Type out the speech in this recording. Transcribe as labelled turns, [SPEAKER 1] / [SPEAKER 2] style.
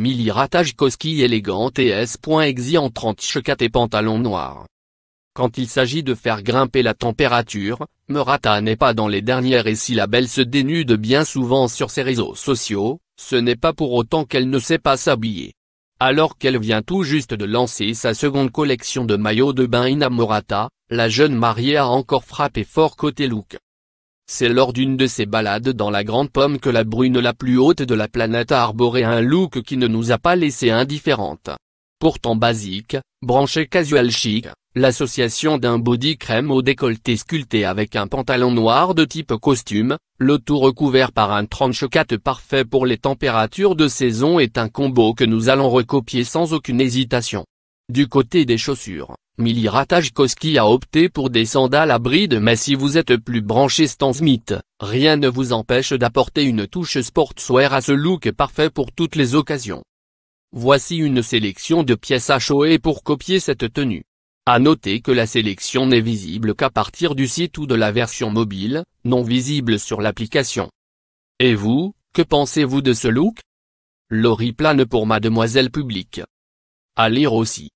[SPEAKER 1] Mili Ratajkowski
[SPEAKER 2] élégante et S.exe en 30 chocat et pantalon noir. Quand il s'agit de faire grimper la température, Murata n'est pas dans les dernières et si la belle se dénude bien souvent sur ses réseaux sociaux, ce n'est pas pour autant qu'elle ne sait pas s'habiller. Alors qu'elle vient tout juste de lancer sa seconde collection de maillots de bain inamorata, la jeune mariée a encore frappé fort côté look. C'est lors d'une de ces balades dans la Grande Pomme que la brune la plus haute de la planète a arboré un look qui ne nous a pas laissé indifférentes. Pourtant basique, branché casual chic, l'association d'un body crème au décolleté sculpté avec un pantalon noir de type costume, le tout recouvert par un trench coat parfait pour les températures de saison est un combo que nous allons recopier sans aucune hésitation. Du côté des chaussures, Mili Ratajkowski a opté pour des sandales à bride mais si vous êtes plus branché Stan Smith, rien ne vous empêche d'apporter une touche sportswear à ce look parfait pour toutes les occasions. Voici une sélection de pièces à et pour copier cette tenue. À noter que la sélection n'est visible qu'à partir du site ou de la version mobile, non visible sur l'application. Et vous, que pensez-vous de ce look Lori plane pour Mademoiselle
[SPEAKER 1] publique. À lire aussi.